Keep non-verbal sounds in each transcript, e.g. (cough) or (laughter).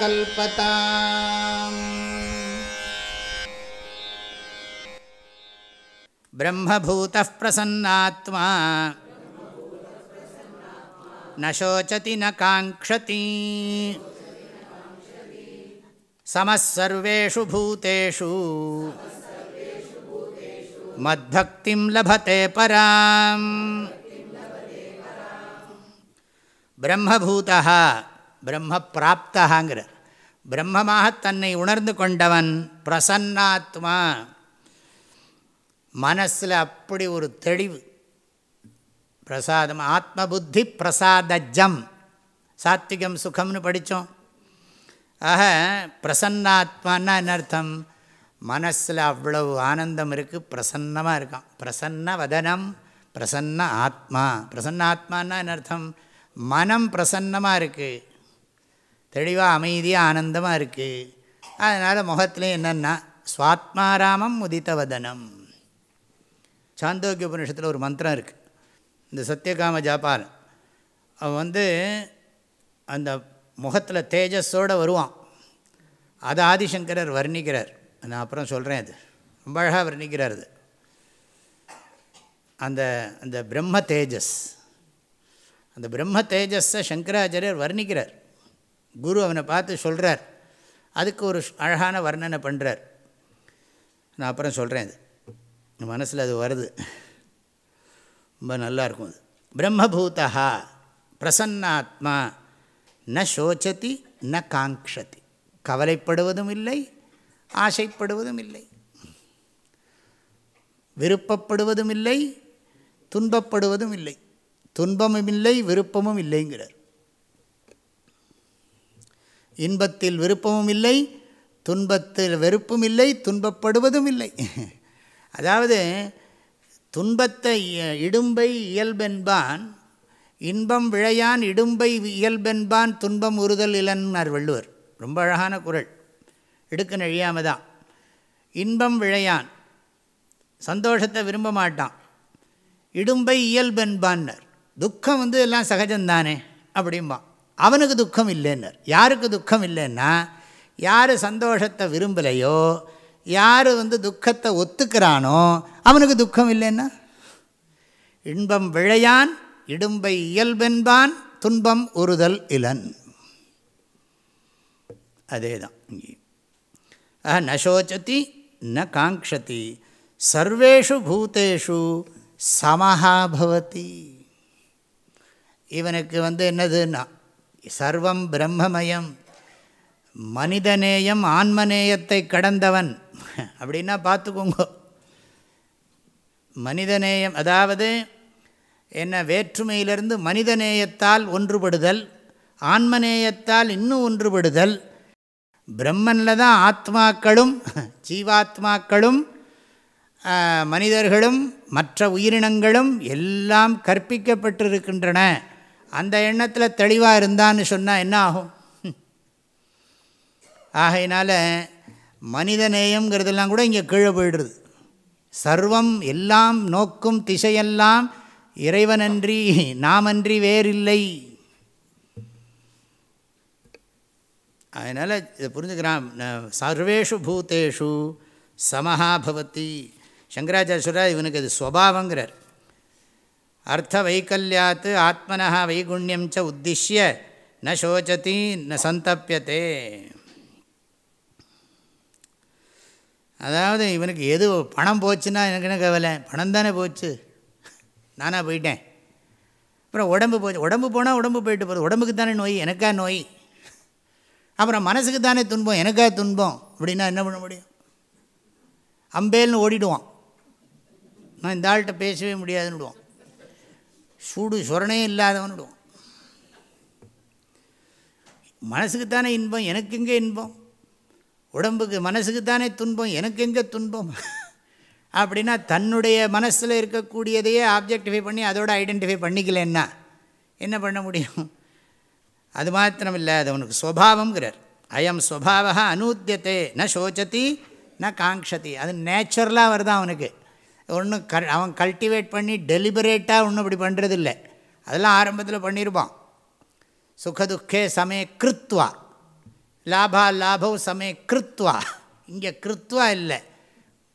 कल्पता ब्रह्मभूतः प्रसन्नात्मा न शोचति न काङ्क्षति समः सर्वेषु भूतेषु मद्भक्तिं लभते पराम् பிரம்மபூதா பிரம்ம பிராப்தகாங்கிறார் பிரம்மமாக தன்னை உணர்ந்து கொண்டவன் பிரசன்னாத்மா மனசில் அப்படி ஒரு தெளிவு பிரசாதம் ஆத்ம புத்தி பிரசாதஜம் சாத்விகம் சுகம்னு படித்தோம் ஆக பிரசன்னாத்மான்னா என்ன அர்த்தம் மனசில் அவ்வளவு ஆனந்தம் இருக்குது பிரசன்னமாக இருக்கான் பிரசன்ன வதனம் பிரசன்ன ஆத்மா பிரசன்ன ஆத்மானா என்ன அர்த்தம் மனம் பிரசன்னமாக இருக்குது தெளிவாக அமைதியாக ஆனந்தமாக இருக்குது அதனால் முகத்துலேயும் என்னென்னா சுவாத்மாராமம் உதித்தவதனம் சாந்தோக்கிய உபநிஷத்தில் ஒரு மந்திரம் இருக்குது இந்த சத்தியகாம ஜாபால் அவன் வந்து அந்த முகத்தில் தேஜஸோடு வருவான் அது ஆதிசங்கரர் வர்ணிக்கிறார் நான் அப்புறம் சொல்கிறேன் அது ரொம்ப அழகாக வர்ணிக்கிறார் அது அந்த அந்த பிரம்ம தேஜஸ் அந்த பிரம்ம தேஜஸை சங்கராச்சாரியர் வர்ணிக்கிறார் குரு அவனை பார்த்து சொல்கிறார் அதுக்கு ஒரு அழகான வர்ணனை பண்ணுறார் நான் அப்புறம் சொல்கிறேன் அது மனசில் அது வருது ரொம்ப நல்லாயிருக்கும் அது பிரம்மபூதா பிரசன்னாத்மா ந சோச்சதி ந காங்க்ஷதி கவலைப்படுவதும் இல்லை ஆசைப்படுவதும் இல்லை விருப்பப்படுவதும் இல்லை துன்பப்படுவதும் இல்லை துன்பமும் இல்லை விருப்பமும் இல்லைங்கிறார் இன்பத்தில் விருப்பமும் இல்லை துன்பத்தில் வெறுப்பும் இல்லை துன்பப்படுவதும் இல்லை அதாவது துன்பத்தை இடும்பை இயல்பென்பான் இன்பம் விழையான் இடும்பை இயல்பென்பான் துன்பம் உறுதல் இலன்னார் வள்ளுவர் ரொம்ப அழகான குரல் எடுக்க நழியாம தான் இன்பம் விழையான் சந்தோஷத்தை விரும்ப மாட்டான் இடும்பை இயல்பென்பான்னர் துக்கம் வந்து எல்லாம் சகஜம்தானே அப்படிம்பா அவனுக்கு துக்கம் இல்லைன்னர் யாருக்கு துக்கம் இல்லைன்னா யார் சந்தோஷத்தை விரும்பலையோ யார் வந்து துக்கத்தை ஒத்துக்கிறானோ அவனுக்கு துக்கம் இல்லைன்னா இன்பம் விழையான் இடும்பை இயல்பென்பான் துன்பம் உறுதல் இலன் அதே தான் இங்கே நசோச்சதி ந காங்ஷதி சர்வேஷு பூத்தேஷு சமஹாபவதி இவனுக்கு வந்து என்னதுன்னா சர்வம் பிரம்மமயம் மனிதநேயம் ஆன்மநேயத்தை கடந்தவன் அப்படின்னா பார்த்துக்கோங்க மனிதநேயம் அதாவது என்ன வேற்றுமையிலிருந்து மனிதநேயத்தால் ஒன்றுபடுதல் ஆன்மநேயத்தால் இன்னும் ஒன்றுபடுதல் பிரம்மனில் தான் ஆத்மாக்களும் ஜீவாத்மாக்களும் மனிதர்களும் மற்ற உயிரினங்களும் எல்லாம் கற்பிக்கப்பட்டிருக்கின்றன அந்த எண்ணத்தில் தெளிவாக இருந்தான்னு சொன்னால் என்ன ஆகும் ஆகையினால் மனித நேயங்கிறதெல்லாம் கூட இங்கே கீழே போயிடுறது சர்வம் எல்லாம் நோக்கும் திசையெல்லாம் இறைவனன்றி நாமன்றி வேறில்லை அதனால் இதை புரிஞ்சுக்கிறான் சர்வேஷு பூத்தேஷு சமஹா பவதி இவனுக்கு அது ஸ்வபாவங்கிறார் அர்த்த வைக்கல்யாத்து ஆத்மனா வைகுண்யம் ச உத்திஷ்ய ந சோச்சதி ந சந்தப்பியதே அதாவது இவனுக்கு எது பணம் போச்சுன்னா எனக்கு என்ன கவலை பணம் தானே போச்சு நானாக போயிட்டேன் அப்புறம் உடம்பு போச்சு உடம்பு போனால் உடம்பு போயிட்டு போகுது உடம்புக்கு தானே நோய் எனக்கா நோய் அப்புறம் மனசுக்கு தானே துன்பம் எனக்கா துன்பம் அப்படின்னா என்ன பண்ண முடியும் அம்பேல்னு ஓடிடுவான் நான் இந்த ஆள்கிட்ட பேசவே விடுவோம் சூடு சொரணே இல்லாதவனுடும் மனசுக்கு தானே இன்பம் எனக்கு எங்கே இன்பம் உடம்புக்கு மனசுக்கு தானே துன்பம் எனக்கு எங்கே துன்பம் (laughs) அப்படின்னா தன்னுடைய மனசில் இருக்கக்கூடியதையே ஆப்ஜெக்டிஃபை பண்ணி அதோடு ஐடென்டிஃபை பண்ணிக்கலன்னா என்ன பண்ண முடியும் அது மாத்திரம் இல்லை அது அவனுக்கு சுவாவங்கிறார் அயம் சுவாவ அனூத்தியத்தை ந சோச்சதி ந காங்ஷதி அது நேச்சுரலாக வருதான் அவனுக்கு ஒன்றும் க அவன் கல்டிவேட் பண்ணி டெலிபரேட்டாக ஒன்றும் இப்படி பண்ணுறதில்ல அதெல்லாம் ஆரம்பத்தில் பண்ணியிருப்பான் சுகதுக்கே சமே கிருத்வா லாபா லாபவ் சமே கிருத்வா இங்கே கிருத்வா இல்லை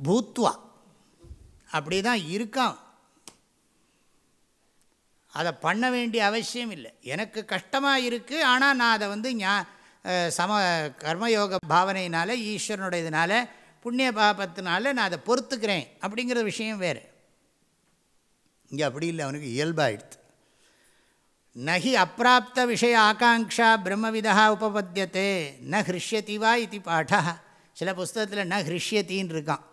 பூத்வா அப்படி தான் இருக்கான் அதை பண்ண வேண்டிய அவசியம் இல்லை எனக்கு கஷ்டமாக இருக்குது ஆனால் நான் அதை வந்து ஞா சம கர்மயோக பாவனையினால் ஈஸ்வரனுடைய இதனால் புண்ணிய பாபத்தினால நான் அதை பொறுத்துக்கிறேன் அப்படிங்கிற விஷயம் வேறு இங்கே அப்படி இல்லை அவனுக்கு இயல்பாயிடுது நகி அப்பிராப்த விஷய ஆகாங்ஷா பிரம்மவிதா உபபத்தியத்தே ந ஹிருஷ்யதிவா இது பாடா சில புஸ்தகத்தில் ந ஹிருஷ்யத்தின்னு இருக்கான்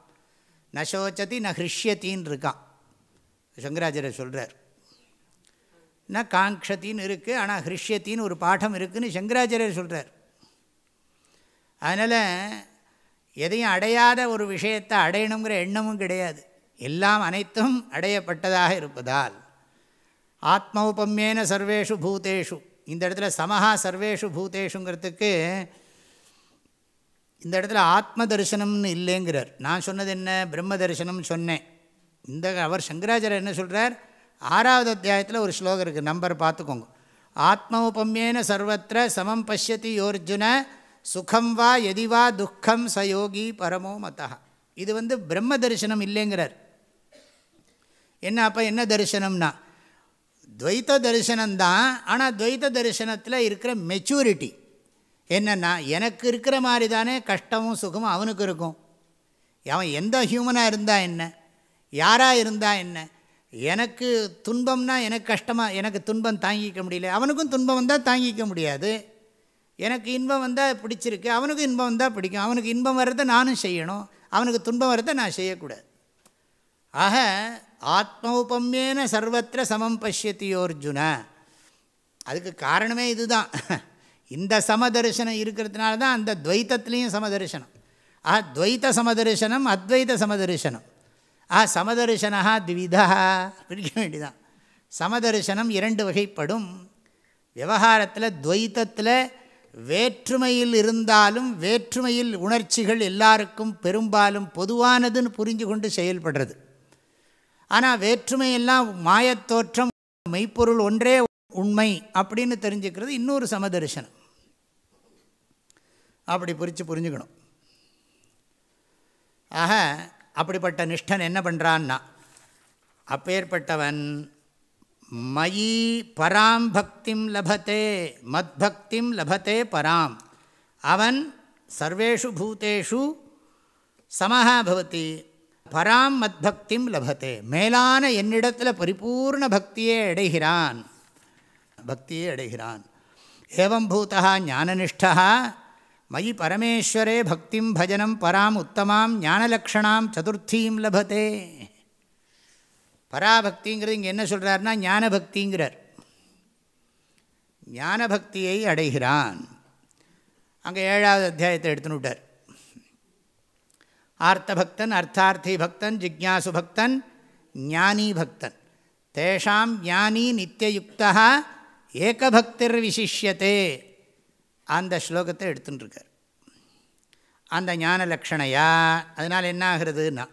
ந சோச்சதி ந ஹிருஷ்யத்தின்னு இருக்கான் சங்கராஜர் சொல்கிறார் ந காங்ஷத்தின்னு இருக்குது ஆனால் ஹிருஷ்யத்தின்னு ஒரு பாடம் இருக்குதுன்னு சங்கராச்சாரியர் சொல்கிறார் அதனால் எதையும் அடையாத ஒரு விஷயத்தை அடையணுங்கிற எண்ணமும் கிடையாது எல்லாம் அனைத்தும் அடையப்பட்டதாக இருப்பதால் ஆத்மௌபம்யேன சர்வேஷு பூதேஷு இந்த இடத்துல சமஹா சர்வேஷு பூதேஷுங்கிறதுக்கு இந்த இடத்துல ஆத்ம தரிசனம்னு இல்லைங்கிறார் நான் சொன்னது என்ன பிரம்ம தரிசனம் சொன்னேன் இந்த அவர் சங்கராச்சாரியர் என்ன சொல்கிறார் ஆறாவது அத்தியாயத்தில் ஒரு ஸ்லோகம் இருக்குது நம்பர் பார்த்துக்கோங்க ஆத்மௌபம்யேன சர்வத்திர சமம் பசியத்தி யோர்ஜுன சுகம் வா எதிவா துக்கம் சயோகி பரமோ மதா இது வந்து பிரம்ம தரிசனம் இல்லைங்கிறார் என்ன அப்போ என்ன தரிசனம்னா துவைத்த தரிசனம்தான் ஆனால் துவைத்த தரிசனத்தில் இருக்கிற மெச்சூரிட்டி என்னென்னா எனக்கு இருக்கிற மாதிரி தானே கஷ்டமும் சுகமும் அவனுக்கு இருக்கும் அவன் எந்த ஹியூமனாக இருந்தால் என்ன யாராக இருந்தால் என்ன எனக்கு துன்பம்னா எனக்கு கஷ்டமாக எனக்கு துன்பம் தாங்கிக்க முடியல அவனுக்கும் துன்பம் தான் தாங்கிக்க முடியாது எனக்கு இன்பம் வந்தால் பிடிச்சிருக்கு அவனுக்கு இன்பம் வந்தால் பிடிக்கும் அவனுக்கு இன்பம் வர்றதை நானும் செய்யணும் அவனுக்கு துன்பம் வர்றதை நான் செய்யக்கூடாது ஆக உபம்யேன சர்வத்திர சமம் அர்ஜுன அதுக்கு காரணமே இதுதான் இந்த சமதர்சனம் இருக்கிறதுனால தான் அந்த துவைத்தத்துலேயும் சமதர்சனம் ஆ துவைத்த சமதர்சனம் அத்வைத சமதர்சனம் ஆ சமதர்சனா த்விதா பிடிக்க வேண்டிதான் சமதர்சனம் இரண்டு வகைப்படும் விவகாரத்தில் துவைத்தத்தில் வேற்றுமையில் இருந்தாலும் வேற்றுமையில் உணர்ச்சிகள் எல்லாருக்கும் பெரும்பாலும் பொதுவானதுன்னு புரிஞ்சு கொண்டு செயல்படுறது ஆனால் வேற்றுமையெல்லாம் மாயத்தோற்றம் மெய்ப்பொருள் ஒன்றே உண்மை அப்படின்னு தெரிஞ்சுக்கிறது இன்னொரு சமதரிசனம் அப்படி புரித்து புரிஞ்சுக்கணும் ஆக அப்படிப்பட்ட நிஷ்டன் என்ன பண்ணுறான்னா அப்பேற்பட்டவன் மயி பராம் பக்திம் லபத்தே மத்பக்திம் லபத்தே பராம் அவன் சர்வேஷு பூத்தேஷு சமஹா பவதி பராம் மத்பக்திம் லபத்தே மேலான என்னிடத்தில் பரிபூர்ண பக்தியே அடைகிறான் பக்தியே அடைகிறான் ஏவம் பூத்தா ஞானனிஷ்டா மயி பரமேஸ்வரே பக்திம் பஜனம் பராம் உத்தமாம் ஞானலக்ஷணாம் சதுர்த்தீம் லபத்தே பராபக்திங்கிறது இங்கே என்ன சொல்கிறாருன்னா ஞானபக்திங்கிறார் ஞானபக்தியை அடைகிறான் அங்கே ஏழாவது அத்தியாயத்தை எடுத்துன்னு விட்டார் ஆர்த்த பக்தன் அர்த்தார்த்தி பக்தன் ஜிக்யாசு பக்தன் ஞானி பக்தன் தேஷாம் ஞானி நித்தியயுக்தா ஏகபக்திர் விசிஷியத்தே அந்த ஸ்லோகத்தை எடுத்துட்டுருக்கார் அந்த ஞான லக்ஷணையா அதனால் என்ன ஆகிறதுன்னா